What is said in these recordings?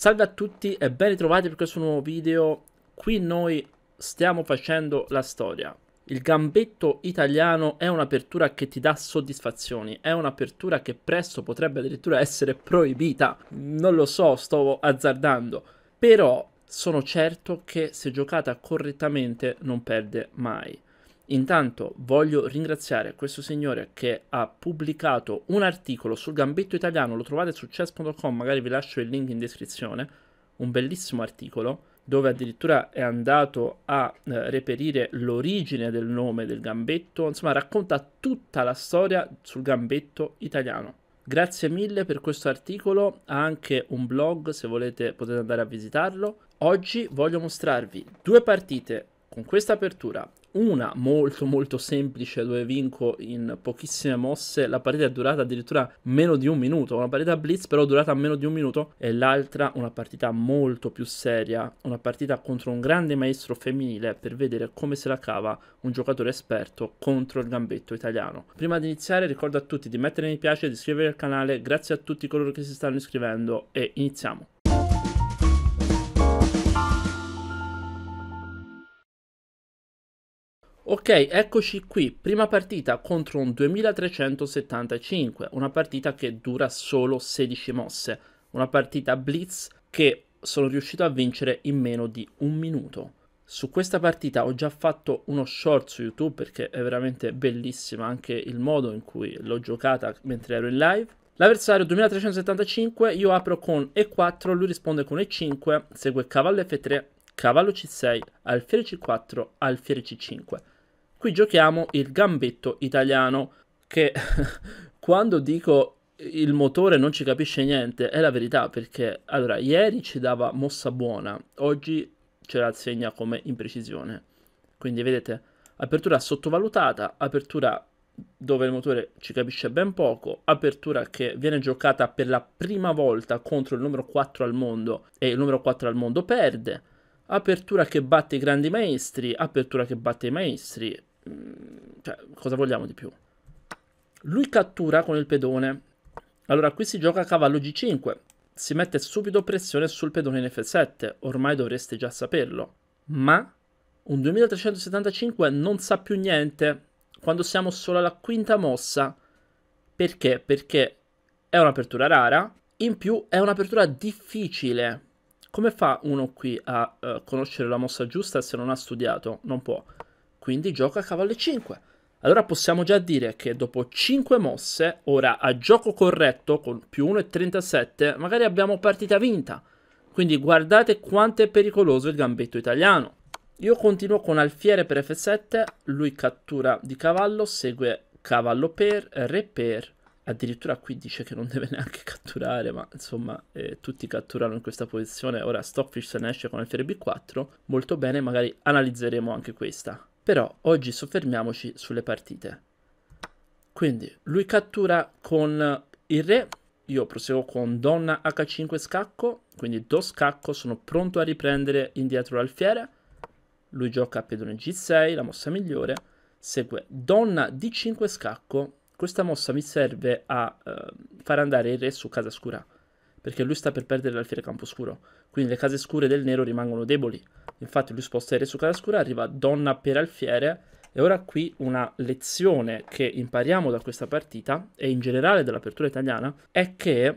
Salve a tutti e ben ritrovati per questo nuovo video. Qui noi stiamo facendo la storia. Il gambetto italiano è un'apertura che ti dà soddisfazioni, è un'apertura che presto potrebbe addirittura essere proibita. Non lo so, sto azzardando. Però sono certo che se giocata correttamente non perde mai. Intanto voglio ringraziare questo signore che ha pubblicato un articolo sul gambetto italiano, lo trovate su chess.com, magari vi lascio il link in descrizione, un bellissimo articolo dove addirittura è andato a eh, reperire l'origine del nome del gambetto, insomma racconta tutta la storia sul gambetto italiano. Grazie mille per questo articolo, ha anche un blog se volete potete andare a visitarlo. Oggi voglio mostrarvi due partite con questa apertura una molto molto semplice dove vinco in pochissime mosse, la partita è durata addirittura meno di un minuto, una partita blitz però durata meno di un minuto e l'altra una partita molto più seria, una partita contro un grande maestro femminile per vedere come se la cava un giocatore esperto contro il gambetto italiano. Prima di iniziare ricordo a tutti di mettere mi piace, di iscrivervi al canale, grazie a tutti coloro che si stanno iscrivendo e iniziamo. Ok, eccoci qui, prima partita contro un 2375, una partita che dura solo 16 mosse, una partita blitz che sono riuscito a vincere in meno di un minuto. Su questa partita ho già fatto uno short su YouTube perché è veramente bellissima anche il modo in cui l'ho giocata mentre ero in live. L'avversario 2375, io apro con E4, lui risponde con E5, segue cavallo F3, cavallo C6, alfiere C4, alfiere C5 Qui giochiamo il gambetto italiano, che quando dico il motore non ci capisce niente, è la verità, perché allora, ieri ci dava mossa buona, oggi ce la segna come imprecisione. Quindi vedete, apertura sottovalutata, apertura dove il motore ci capisce ben poco, apertura che viene giocata per la prima volta contro il numero 4 al mondo e il numero 4 al mondo perde, apertura che batte i grandi maestri, apertura che batte i maestri, Mm, cioè, cosa vogliamo di più? Lui cattura con il pedone. Allora qui si gioca a cavallo G5. Si mette subito pressione sul pedone in F7. Ormai dovreste già saperlo. Ma un 2375 non sa più niente quando siamo solo alla quinta mossa. Perché? Perché è un'apertura rara. In più è un'apertura difficile. Come fa uno qui a uh, conoscere la mossa giusta se non ha studiato? Non può quindi gioca a cavallo 5. Allora possiamo già dire che dopo 5 mosse, ora a gioco corretto con più 1,37, magari abbiamo partita vinta. Quindi guardate quanto è pericoloso il gambetto italiano. Io continuo con alfiere per f7, lui cattura di cavallo, segue cavallo per, re per, addirittura qui dice che non deve neanche catturare, ma insomma eh, tutti catturano in questa posizione, ora Stockfish se ne esce con alfiere b4, molto bene, magari analizzeremo anche questa però oggi soffermiamoci sulle partite. Quindi lui cattura con il re, io proseguo con donna h5 scacco, quindi do scacco, sono pronto a riprendere indietro l'alfiere, lui gioca a pedone g6, la mossa migliore, segue donna d5 scacco, questa mossa mi serve a eh, far andare il re su casa scura, perché lui sta per perdere l'alfiere campo scuro, quindi le case scure del nero rimangono deboli, Infatti lui sposta il re su Cadascura, arriva Donna per Alfiere. E ora qui una lezione che impariamo da questa partita, e in generale dall'apertura italiana, è che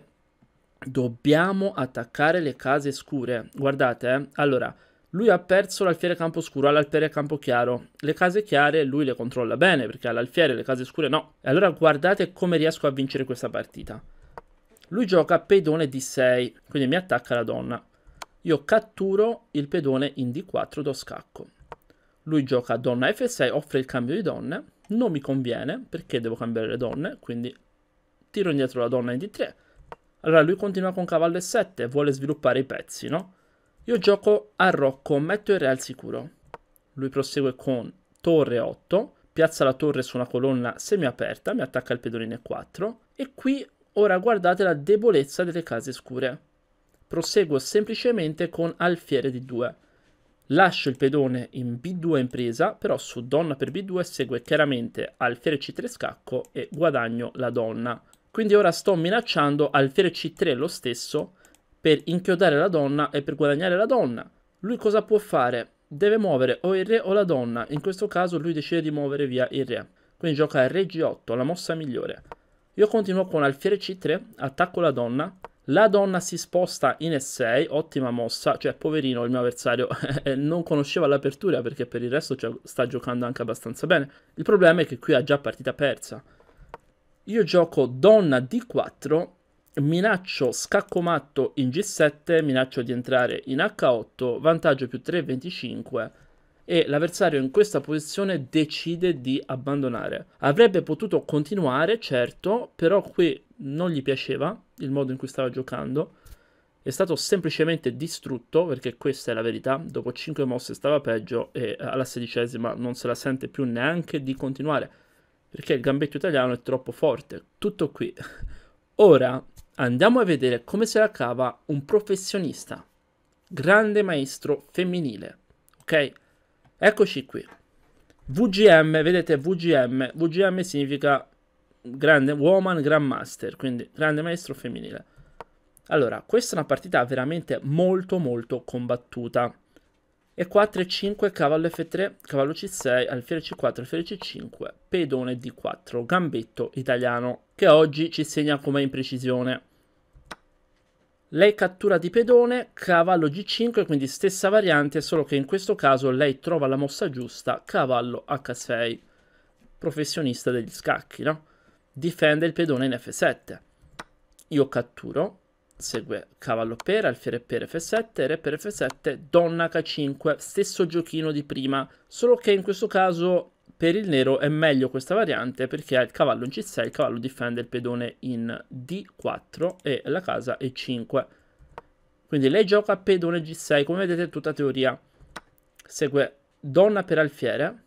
dobbiamo attaccare le case scure. Guardate, eh. allora, lui ha perso l'alfiere campo scuro, ha campo chiaro. Le case chiare lui le controlla bene, perché all'alfiere le case scure no. E allora guardate come riesco a vincere questa partita. Lui gioca pedone d6, quindi mi attacca la donna. Io catturo il pedone in d4 do scacco. Lui gioca donna f6, offre il cambio di donne. Non mi conviene perché devo cambiare le donne, quindi tiro indietro la donna in d3. Allora lui continua con cavallo e7, vuole sviluppare i pezzi, no? Io gioco a rocco, metto il re al sicuro. Lui prosegue con torre 8, piazza la torre su una colonna semiaperta, mi attacca il pedone in e4. E qui, ora guardate la debolezza delle case scure proseguo semplicemente con alfiere di 2. Lascio il pedone in B2 in presa, però su donna per B2 segue chiaramente alfiere C3 scacco e guadagno la donna. Quindi ora sto minacciando alfiere C3 lo stesso per inchiodare la donna e per guadagnare la donna. Lui cosa può fare? Deve muovere o il re o la donna, in questo caso lui decide di muovere via il re. Quindi gioca re G8, la mossa migliore. Io continuo con alfiere C3, attacco la donna, la donna si sposta in E6, ottima mossa, cioè poverino il mio avversario eh, non conosceva l'apertura perché per il resto sta giocando anche abbastanza bene. Il problema è che qui ha già partita persa. Io gioco donna D4, minaccio scacco matto in G7, minaccio di entrare in H8, vantaggio più 3,25 e l'avversario in questa posizione decide di abbandonare. Avrebbe potuto continuare, certo, però qui non gli piaceva il modo in cui stava giocando. È stato semplicemente distrutto, perché questa è la verità, dopo 5 mosse stava peggio e alla sedicesima non se la sente più neanche di continuare, perché il gambetto italiano è troppo forte. Tutto qui. Ora andiamo a vedere come se la cava un professionista, grande maestro femminile, ok? Eccoci qui. VGM, vedete VGM, VGM significa grande woman grandmaster, quindi grande maestro femminile. Allora, questa è una partita veramente molto molto combattuta. E4 e 5, cavallo f3, cavallo c6, alfiere c4, alfiere c5, pedone d4, gambetto italiano, che oggi ci segna come imprecisione. Lei cattura di pedone, cavallo g5, quindi stessa variante, solo che in questo caso lei trova la mossa giusta, cavallo h6, professionista degli scacchi, no? Difende il pedone in f7. Io catturo, segue cavallo per, alfiere per f7, re per f7, donna h5, stesso giochino di prima, solo che in questo caso per il nero è meglio questa variante perché ha il cavallo in c6, il cavallo difende il pedone in d4 e la casa e5. Quindi lei gioca pedone g6, come vedete tutta teoria. Segue donna per alfiere,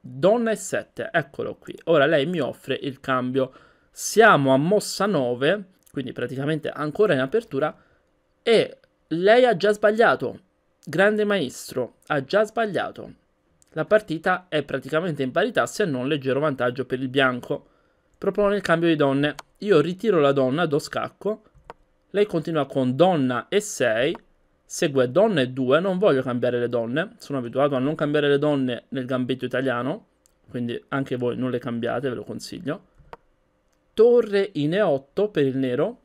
donna e7, eccolo qui. Ora lei mi offre il cambio. Siamo a mossa 9, quindi praticamente ancora in apertura, e lei ha già sbagliato. Grande maestro, ha già sbagliato. La partita è praticamente in parità se non leggero vantaggio per il bianco. Propone il cambio di donne. Io ritiro la donna, do scacco. Lei continua con donna e 6. Segue donna e 2. Non voglio cambiare le donne. Sono abituato a non cambiare le donne nel gambetto italiano. Quindi anche voi non le cambiate, ve lo consiglio. Torre in E8 per il nero.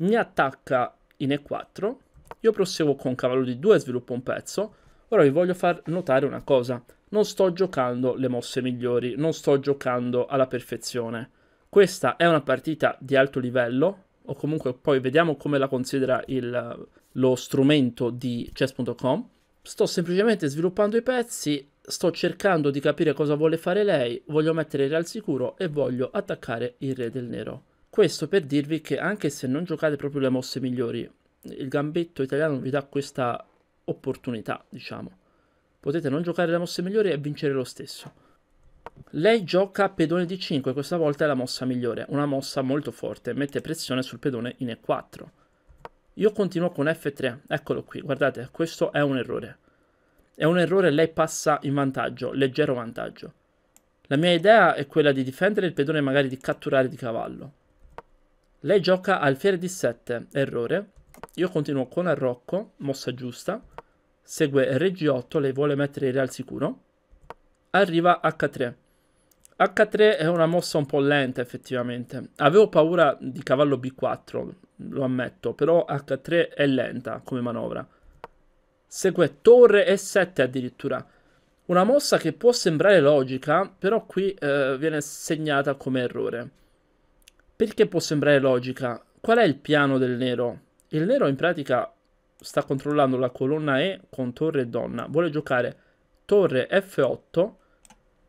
Mi attacca in E4. Io proseguo con cavallo di 2 sviluppo un pezzo. Ora vi voglio far notare una cosa non sto giocando le mosse migliori, non sto giocando alla perfezione. Questa è una partita di alto livello, o comunque poi vediamo come la considera il, lo strumento di chess.com. Sto semplicemente sviluppando i pezzi, sto cercando di capire cosa vuole fare lei, voglio mettere il re al sicuro e voglio attaccare il re del nero. Questo per dirvi che anche se non giocate proprio le mosse migliori, il gambetto italiano vi dà questa opportunità, diciamo. Potete non giocare le mosse migliori e vincere lo stesso. Lei gioca pedone di 5, questa volta è la mossa migliore, una mossa molto forte, mette pressione sul pedone in E4. Io continuo con F3, eccolo qui, guardate, questo è un errore. È un errore, lei passa in vantaggio, leggero vantaggio. La mia idea è quella di difendere il pedone e magari di catturare di cavallo. Lei gioca alfiere di 7, errore. Io continuo con arrocco, mossa giusta segue RG8, lei vuole mettere il re al sicuro, arriva H3. H3 è una mossa un po' lenta effettivamente, avevo paura di cavallo B4, lo ammetto, però H3 è lenta come manovra. Segue torre E7 addirittura, una mossa che può sembrare logica, però qui eh, viene segnata come errore. Perché può sembrare logica? Qual è il piano del nero? Il nero in pratica sta controllando la colonna E con torre e donna. Vuole giocare torre F8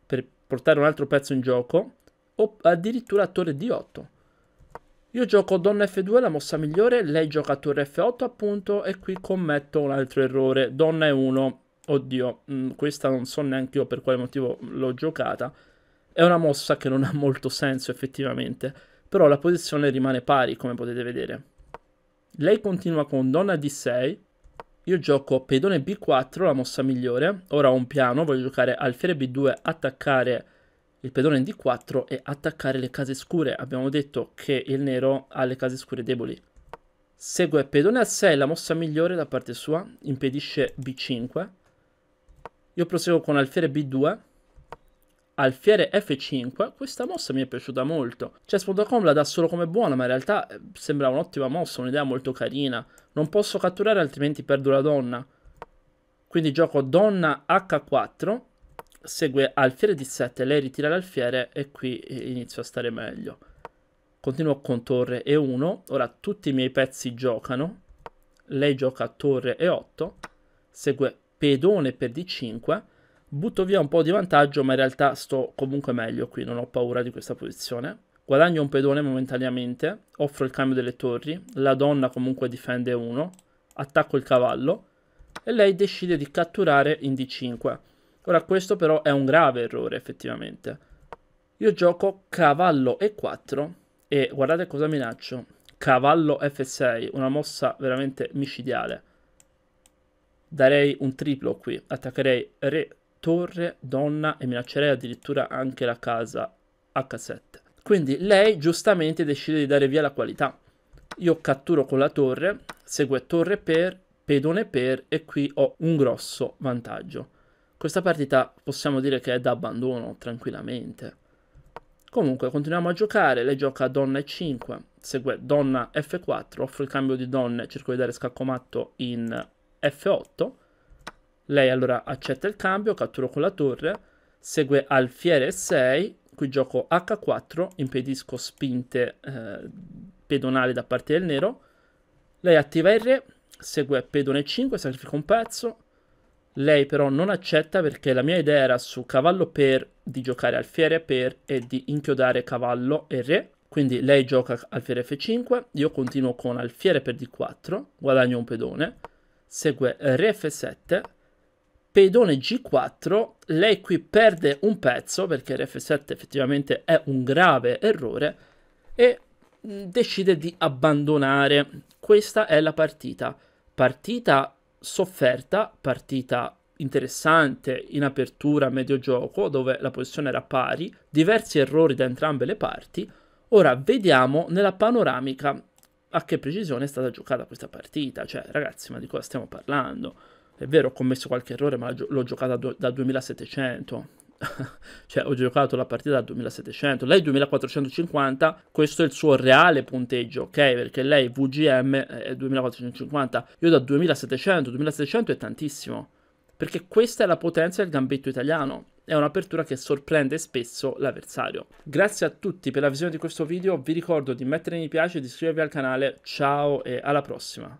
per portare un altro pezzo in gioco o addirittura torre D8. Io gioco donna F2, la mossa migliore, lei gioca torre F8 appunto e qui commetto un altro errore, donna E1. Oddio, mh, mm, questa non so neanche io per quale motivo l'ho giocata. È una mossa che non ha molto senso effettivamente, però la posizione rimane pari come potete vedere. Lei continua con donna d6. Io gioco pedone b4, la mossa migliore. Ora ho un piano, voglio giocare alfiere b2, attaccare il pedone d4 e attaccare le case scure. Abbiamo detto che il nero ha le case scure deboli. Segue pedone a6, la mossa migliore da parte sua, impedisce b5. Io proseguo con alfiere b2, alfiere F5, questa mossa mi è piaciuta molto. Chess.com cioè, la dà solo come buona, ma in realtà eh, sembra un'ottima mossa, un'idea molto carina. Non posso catturare altrimenti perdo la donna. Quindi gioco donna H4, segue alfiere D7, lei ritira l'alfiere e qui eh, inizio a stare meglio. Continuo con torre E1, ora tutti i miei pezzi giocano. Lei gioca torre E8, segue pedone per D5 Butto via un po' di vantaggio, ma in realtà sto comunque meglio qui, non ho paura di questa posizione. Guadagno un pedone momentaneamente, offro il cambio delle torri, la donna comunque difende uno, attacco il cavallo e lei decide di catturare in D5. Ora questo però è un grave errore effettivamente. Io gioco cavallo E4 e guardate cosa minaccio. Cavallo F6, una mossa veramente micidiale. Darei un triplo qui, attaccherei re torre, donna e minaccerei addirittura anche la casa H7. Quindi lei giustamente decide di dare via la qualità. Io catturo con la torre, segue torre per, pedone per e qui ho un grosso vantaggio. Questa partita possiamo dire che è da abbandono tranquillamente. Comunque continuiamo a giocare, lei gioca donna e5, segue donna f4, offro il cambio di donne, cerco di dare scacco matto in f8 lei allora accetta il cambio, catturo con la torre, segue alfiere 6, qui gioco h4, impedisco spinte eh, pedonali da parte del nero. Lei attiva il re, segue pedone 5, sacrifica un pezzo. Lei però non accetta perché la mia idea era su cavallo per di giocare alfiere per e di inchiodare cavallo e re. Quindi lei gioca alfiere f5, io continuo con alfiere per d4, guadagno un pedone, segue re f7, pedone G4, lei qui perde un pezzo perché Rf7 effettivamente è un grave errore e mm, decide di abbandonare. Questa è la partita. Partita sofferta, partita interessante in apertura a medio gioco dove la posizione era pari, diversi errori da entrambe le parti. Ora vediamo nella panoramica a che precisione è stata giocata questa partita, cioè ragazzi ma di cosa stiamo parlando? È vero, ho commesso qualche errore, ma l'ho giocata da 2700. cioè, ho giocato la partita da 2700. Lei 2450, questo è il suo reale punteggio, ok? Perché lei VGM è 2450. Io da 2700, 2700 è tantissimo. Perché questa è la potenza del gambetto italiano è un'apertura che sorprende spesso l'avversario. Grazie a tutti per la visione di questo video, vi ricordo di mettere mi piace, di iscrivervi al canale, ciao e alla prossima!